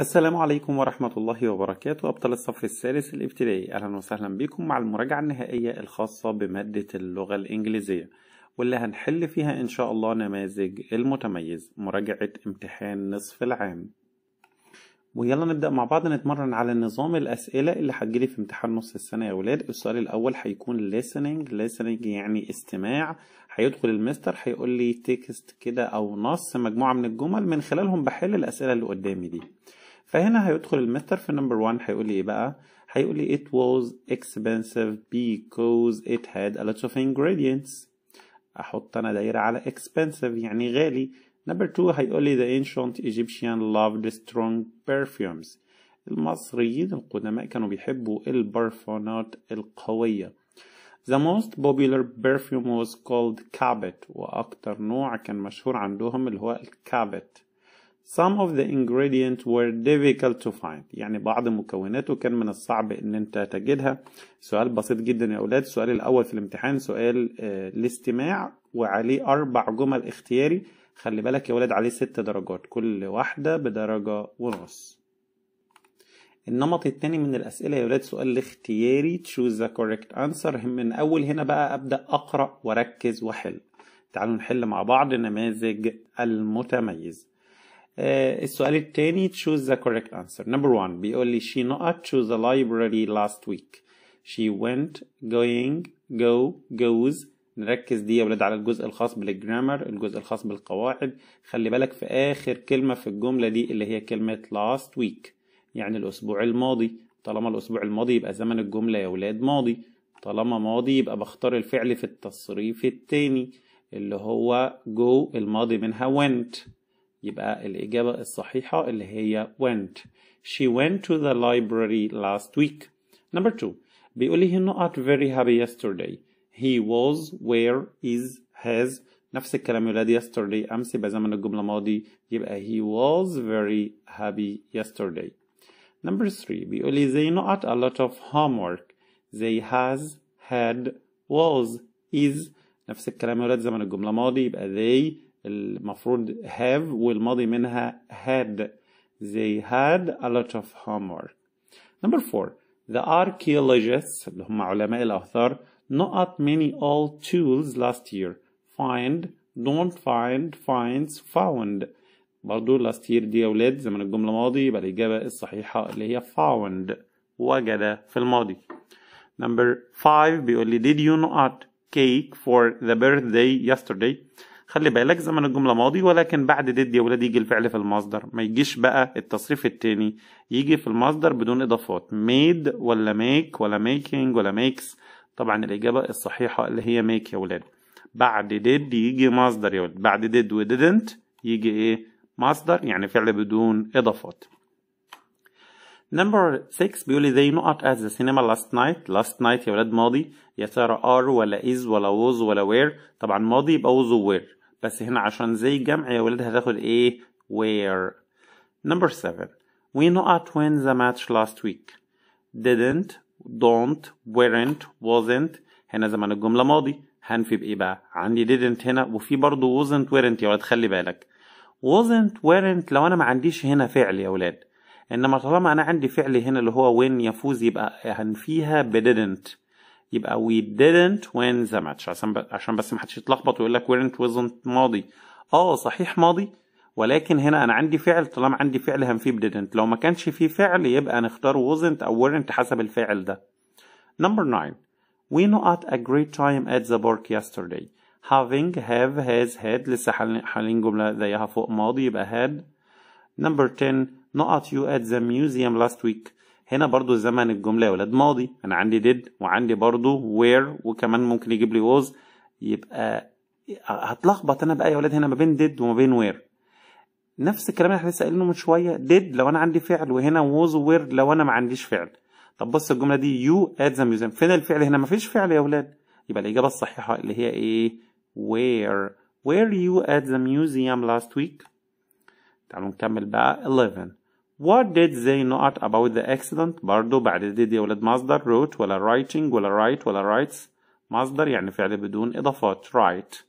السلام عليكم ورحمة الله وبركاته أبطال الصف الثالث الابتدائي أهلا وسهلا بكم مع المراجعة النهائية الخاصة بمادة اللغة الإنجليزية واللي هنحل فيها إن شاء الله نماذج المتميز مراجعة امتحان نصف العام ويلا نبدأ مع بعض نتمرن على نظام الأسئلة اللي هتجيلي في امتحان نص السنة يا ولاد السؤال الأول هيكون listening listening يعني استماع هيدخل المستر هيقول لي تكست كده أو نص مجموعة من الجمل من خلالهم بحل الأسئلة اللي قدامي دي فهنا هيدخل المستر في نمبر 1 هيقول لي ايه بقى هيقول لي it was expensive because it had a lot of ingredients احط انا دايره على expensive يعني غالي نمبر 2 هيقول لي the ancient Egyptian loved strong perfumes المصريين القدماء كانوا بيحبوا البرفانات القويه The most popular perfume was called Cabot وأكتر نوع كان مشهور عندهم اللي هو الكابت Some of the ingredients were difficult to find يعني بعض مكوناته كان من الصعب ان انت تجدها سؤال بسيط جدا يا اولاد السؤال الاول في الامتحان سؤال آه، الاستماع وعليه اربع جمل اختياري خلي بالك يا اولاد عليه ست درجات كل واحدة بدرجة ونص النمط الثاني من الأسئلة يا ولاد سؤال اختياري choose the correct answer من أول هنا بقى أبدأ أقرأ وأركز وأحل تعالوا نحل مع بعض نماذج المتميز آه، السؤال التاني choose the correct answer number one بيقول لي she not choose the library last week she went going go goes نركز دي يا ولاد على الجزء الخاص بالجرامر الجزء الخاص بالقواعد خلي بالك في آخر كلمة في الجملة دي اللي هي كلمة last week يعني الأسبوع الماضي طالما الأسبوع الماضي يبقى زمن الجملة يا ولاد ماضي طالما ماضي يبقى بختار الفعل في التصريف التاني اللي هو go الماضي منها went يبقى الإجابة الصحيحة اللي هي went she went to the library last week number two بيقول لي he's not very happy yesterday he was where is has نفس الكلام يولاد yesterday أمس يبقى زمن الجملة ماضي يبقى he was very happy yesterday number three بيقول لي they not a lot of homework they has had was is نفس الكلام يولاد زمن الجملة ماضي يبقى they المفروض have والماضي منها had they had a lot of homework number four the archaeologists اللي هم علماء الأثار not many old tools last year find don't find finds found برضو last year دي يا ولاد زمن الجملة ماضي يبقى الإجابة الصحيحة اللي هي found وجد في الماضي number five بيقول لي did you not cake for the birthday yesterday خلي بالك زمن الجملة ماضي ولكن بعد ديد يا ولاد يجي الفعل في المصدر ما يجيش بقى التصريف التاني يجي في المصدر بدون إضافات ميد ولا ميك ولا ميكينج ولا ميكس طبعا الإجابة الصحيحة اللي هي ميك يا ولاد بعد ديد يجي مصدر يا ولاد بعد ديد وديدنت يجي إيه مصدر يعني فعل بدون إضافات نمبر 6 بيقول لي نقط not at the cinema last night last night يا ولاد ماضي يا ترى are ولا is ولا was ولا وير طبعا ماضي يبقى was و بس هنا عشان زي الجمع يا ولاد هتاخد ايه where نمبر 7 we not win the match last week didn't don't weren't wasn't هنا زمان الجملة ماضي هنفي بإيه بقى؟ عندي didn't هنا وفي برضه wasn't weren't يا ولاد خلي بالك wasn't weren't لو أنا ما عنديش هنا فعل يا ولاد إنما طالما أنا عندي فعل هنا اللي هو win يفوز يبقى هنفيها ب didn't يبقى we didn't win the match عشان عشان بس ما حدش يتلخبط ويقول لك weren't wasn't ماضي اه صحيح ماضي ولكن هنا انا عندي فعل طالما عندي فعل هنفيه didn't لو ما كانش في فعل يبقى نختار wasn't او weren't حسب الفعل ده number 9 we not at a great time at the park yesterday having have has had لسه حالين جملة زيها فوق ماضي يبقى had number 10 not you at the museum last week هنا برضو زمن الجمله يا ولاد ماضي انا عندي did وعندي برضو where وكمان ممكن يجيب لي was يبقى هتلخبط انا بقى يا ولاد هنا ما بين did وما بين where نفس الكلام اللي احنا لسه قايلينه من شويه did لو انا عندي فعل وهنا was where لو انا ما عنديش فعل طب بص الجمله دي يو at ذا museum فين الفعل هنا ما فيش فعل يا ولاد يبقى الاجابه الصحيحه اللي هي ايه where were you at the museum last week تعالوا نكمل بقى 11 What did they not about the accident؟ برضو بعد did يا ولاد مصدر wrote ولا writing ولا write ولا writes مصدر يعني فعل بدون إضافات write.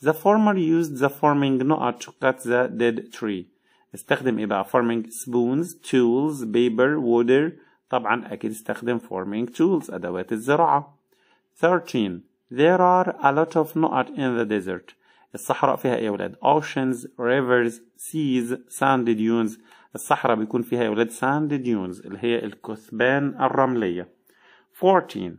The farmer used the farming knot to cut the dead tree. استخدم إيه بقى farming spoons, tools, paper, water. طبعا أكيد استخدم farming tools أدوات الزراعة. 13. There are a lot of knot in the desert. الصحراء فيها إيه يا ولاد؟ Oceans, rivers, seas, sand dunes. الصحراء بيكون فيها يا ولاد ساند ديونز اللي هي الكثبان الرملية 14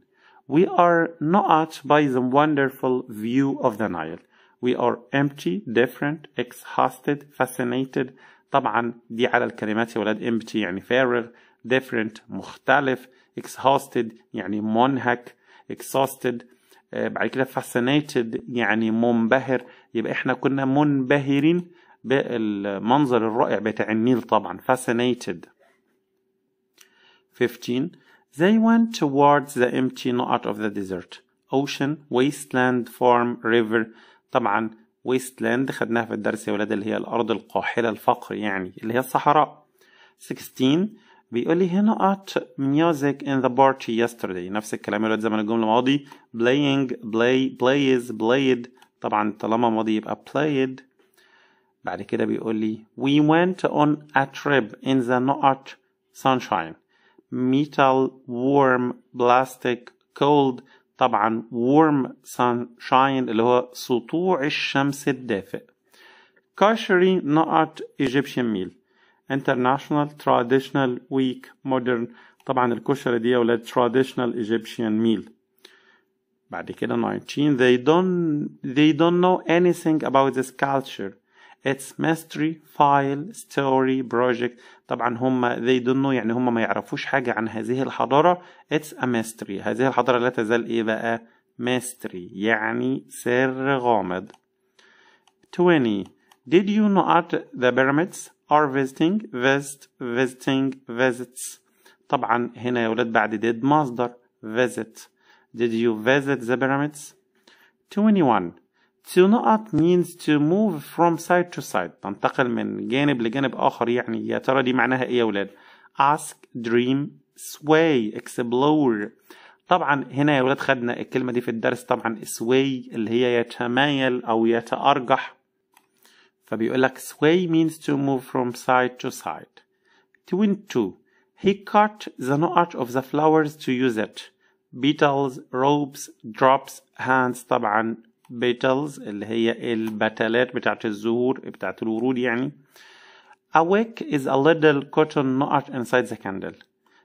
We are not by the wonderful view of the Nile We are empty, different, exhausted, fascinated طبعا دي على الكلمات يا ولاد empty يعني فارغ different مختلف exhausted يعني منهك exhausted آه، بعد كده fascinated يعني منبهر يبقى احنا كنا منبهرين بالمنظر الرائع بتاع النيل طبعا fascinated 15 They went towards the empty not of the desert ocean wasteland farm river طبعا wasteland خدناها في الدرس يا ولاد اللي هي الأرض القاحلة الفقر يعني اللي هي الصحراء 16 بيقول لي هنا ات music in the party yesterday نفس الكلام يا ولاد زمن الجملة الماضي playing play plays played طبعا طالما ماضي يبقى played بعد كده بيقول لي we went on a trip in the north sunshine metal warm plastic cold طبعا warm sunshine اللي هو سطوع الشمس الدافئ كاشري نقط Egyptian meal international traditional week modern طبعا الكشري دي ولاد traditional Egyptian meal بعد كده 19 they don't they don't know anything about this culture It's mystery file story project طبعا هم they don't know يعني هم ما يعرفوش حاجة عن هذه الحضارة It's a mystery هذه الحضارة لا تزال ايه بقى mystery يعني سر غامض 20 Did you know at the pyramids are visiting visit visiting visits طبعا هنا يا ولاد بعد did مصدر visit Did you visit the pyramids 21 to not means to move from side to side تنتقل من جانب لجانب آخر يعني يا ترى دي معناها إيه يا ولاد ask dream sway explore طبعا هنا يا ولاد خدنا الكلمة دي في الدرس طبعا sway اللي هي يتمايل أو يتأرجح فبيقول لك sway means to move from side to side 22 He cut the knot of the flowers to use it. Beetles, ropes, drops, hands طبعا بيتلز اللي هي البتلات بتاعت الزهور بتاعت الورود يعني A wick is a little cotton knot inside the candle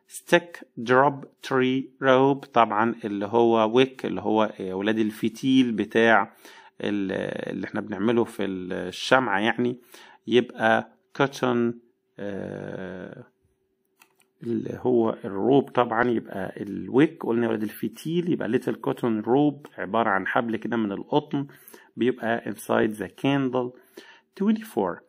stick drop tree rope طبعا اللي هو wick اللي هو ولاد الفتيل بتاع اللي احنا بنعمله في الشمعة يعني يبقى cotton آه، اللي هو الروب طبعا يبقى الويك قلنا ولد الفتيل يبقى ليتل كوتون روب عبارة عن حبل كده من القطن بيبقى inside the candle 24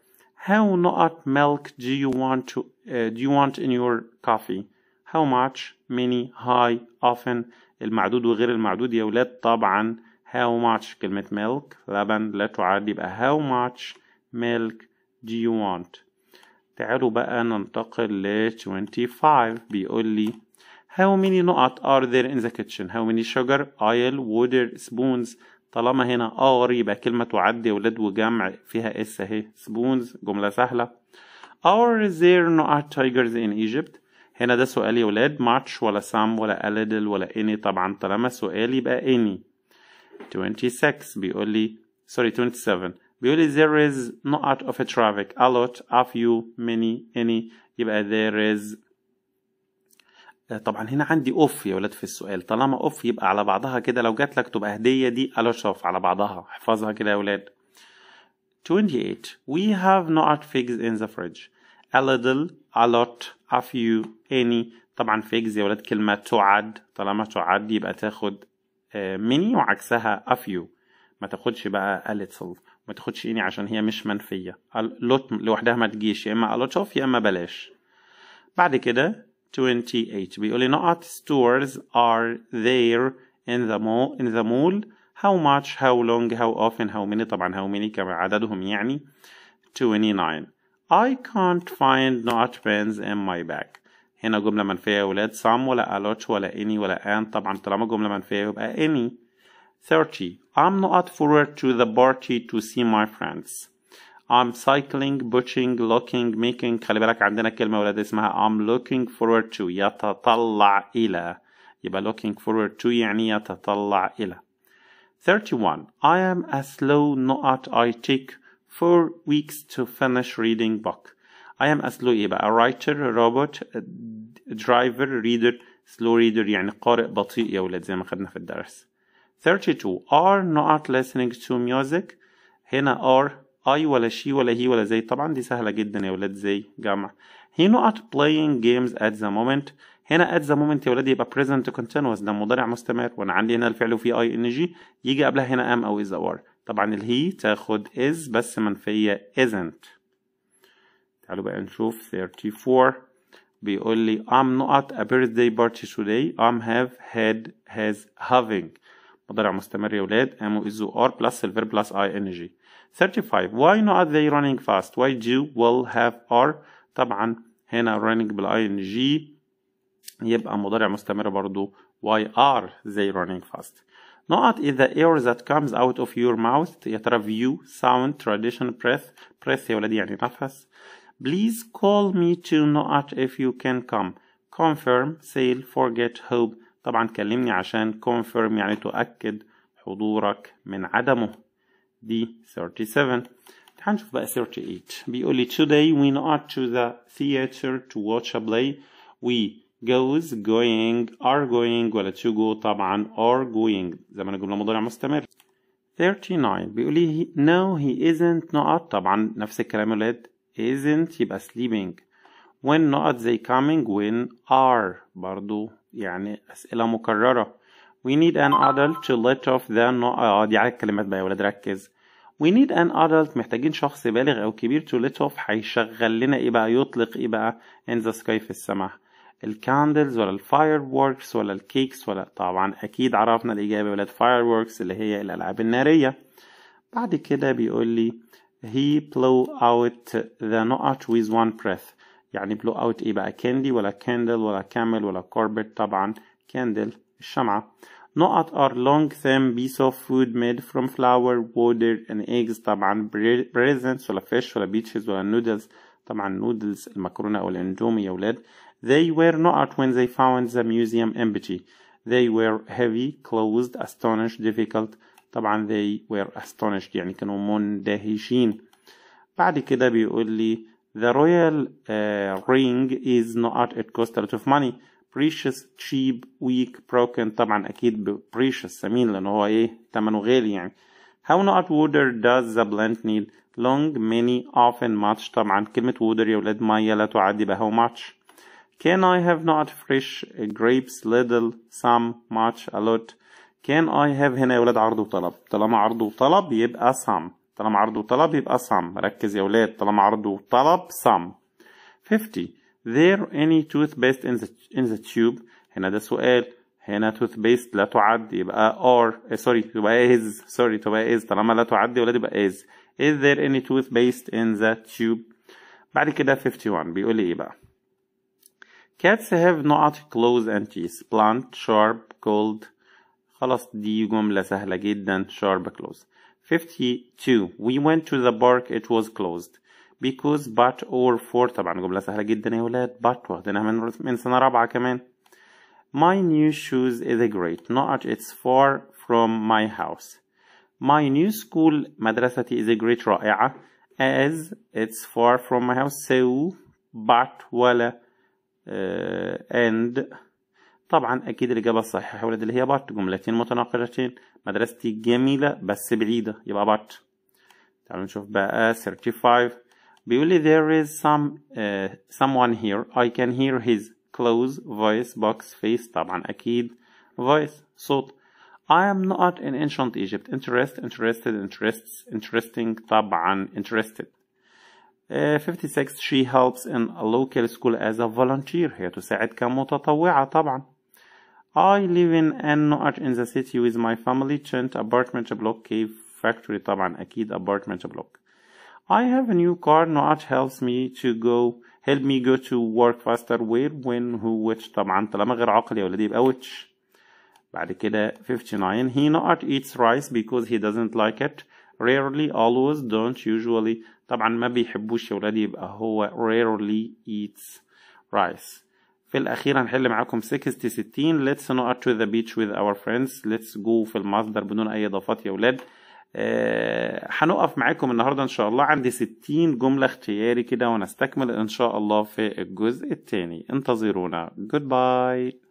how not milk do you want to uh, do you want in your coffee how much many high often المعدود وغير المعدود يا ولاد طبعا how much كلمة milk لبن لا تعد يبقى how much milk do you want تعالوا بقى ننتقل ل 25 بيقول لي How many نقط are there in the kitchen? How many sugar, oil, water, spoons? طالما هنا ار يبقى كلمة تعدي ولاد وجمع فيها اس اهي spoons جملة سهلة. Are there not tigers in Egypt? هنا ده سؤال يا ولاد ماتش ولا some ولا a little ولا any طبعا طالما سؤال يبقى any. 26 بيقول لي sorry 27 بيقول لي there is not of a traffic a lot a few many any يبقى there is آه، طبعا هنا عندي اوف يا ولاد في السؤال طالما اوف يبقى على بعضها كده لو جات لك تبقى هديه دي الوشاف على بعضها احفظها كده يا ولاد 28 we have not figs in the fridge a little a lot a few any طبعا figs يا ولاد كلمه تعد طالما تعد يبقى تاخد آه، many وعكسها a few ما تاخدش بقى a little ما تاخدش إني عشان هي مش منفيه لوت لوحدها ما تجيش يا اما a lot يا اما بلاش بعد كده 28 بيقول لي not stores are there in the mall in the mall how much how long how often how many طبعا how many كم عددهم يعني 29 I can't find not pens in my bag هنا جملة منفية يا ولاد some ولا a lot ولا any ولا and طبعا طالما جملة منفية يبقى any 30. I'm not forward to the party to see my friends. I'm cycling, butching, looking, making خلي بالك عندنا كلمة ولاد اسمها I'm looking forward to يتطلع إلى يبقى looking forward to يعني يتطلع إلى 31. I am a slow not I take four weeks to finish reading book. I am a slow يبقى a writer, a robot, a driver, reader, slow reader يعني قارئ بطيء يا ولاد زي ما خدنا في الدرس 32 are not listening to music هنا are I ولا she ولا he ولا they طبعا دي سهلة جدا يا ولاد زي جمع he not playing games at the moment هنا at the moment يا ولاد يبقى present continuous ده مضارع مستمر وانا عندي هنا الفعل وفي I ing يجي قبلها هنا am او is or طبعا طبعا he تاخد is بس منفية isn't تعالوا بقى نشوف 34 بيقول لي I'm not a birthday party today I'm have had has having مضارع مستمر يا ولاد امو ازو ار plus silver plus ing 35 why not they running fast why do will have are طبعا هنا running بالاي ان جي يبقى مضارع مستمر برضو why are they running fast not is the air that comes out of your mouth يا ترى view sound tradition breath breath يا ولاد يعني نفس please call me to not if you can come confirm sail forget hope طبعا كلمني عشان confirm يعني تؤكد حضورك من عدمه دي 37 هنشوف بقى 38 بيقول لي today we not to the theater to watch a play we goes going are going ولا to go طبعا are going زي ما انا جمله مضارع مستمر 39 بيقول لي no he isn't not طبعا نفس الكلام يا ولاد isn't يبقى sleeping when not they coming when are برضو يعني أسئلة مكررة We need an adult to let off the no اه دي على الكلمات بقى يا ولاد ركز We need an adult محتاجين شخص بالغ أو كبير to let off هيشغل لنا إيه بقى يطلق إيه بقى in the sky في السماء الكاندلز ولا الفاير ووركس ولا الكيكس ولا طبعا أكيد عرفنا الإجابة يا ولاد فاير ووركس اللي هي الألعاب النارية بعد كده بيقول لي he blew out the knot with one breath يعني بلو اوت ايه بقى كاندي ولا كاندل ولا كامل ولا كوربت طبعا كاندل الشمعة نقط are long thin piece of food made from flour water and eggs طبعا presents ولا fish ولا beaches ولا noodles طبعا noodles المكرونة أو الأندومي يا ولاد they were not when they found the museum empty they were heavy closed astonished difficult طبعا they were astonished يعني كانوا مندهشين بعد كده بيقول لي The royal uh, ring is not it cost a lot of money precious cheap weak broken طبعا أكيد precious ثمين لأن هو إيه ثمنه غالي يعني How not water does the blend need long many often much طبعا كلمة water يا ولاد مية لا تعدي بها much Can I have not fresh grapes little some much a lot Can I have هنا يا ولاد عرض وطلب طالما عرض وطلب يبقى some طالما عرض وطلب يبقى some ركز يا ولاد طالما عرض وطلب some 50 there any toothpaste in the in the tube هنا ده سؤال هنا toothpaste لا تعد يبقى are sorry تبقى is sorry تبقى is طالما لا تعد يا ولاد يبقى is is there any toothpaste in the tube بعد كده 51 بيقول لي ايه بقى cats have not claws and teeth blunt sharp cold خلاص دي جملة سهلة جدا sharp claws 52 we went to the park it was closed because but or for طبعا جملة سهلة جدا يا ولاد but واخدينها من من سنة رابعة كمان my new shoes is a great not it's far from my house my new school مدرستي is a great رائعة as it's far from my house so but ولا uh, and طبعا أكيد الإجابة الصحيحة والتي اللي هي بارت جملتين متناقضتين مدرستي جميلة بس بعيدة يبقى بارت تعالوا نشوف بقى 35 بيقول لي there is some uh, someone here I can hear his clothes voice box face طبعا أكيد voice صوت I am not in ancient Egypt interest interested interests interesting طبعا interested uh, 56 she helps in a local school as a volunteer هي تساعد كمتطوعة طبعا I live in النقش in the city with my family rent apartment block cave factory طبعا akid apartment block I have a new car نقش helps me to go help me go to work faster where when who which طبعا طالما غير عاقل يا ولادي يبقى which بعد كده 59 he not eats rice because he doesn't like it rarely always don't usually طبعا ما بيحبوش يا ولادي يبقى هو rarely eats rice في الأخير هنحل معاكم 60 60 let's not to the beach with our friends let's go في المصدر بدون أي إضافات يا ولاد آه، هنقف أه معاكم النهاردة إن شاء الله عندي 60 جملة اختياري كده ونستكمل إن شاء الله في الجزء الثاني انتظرونا goodbye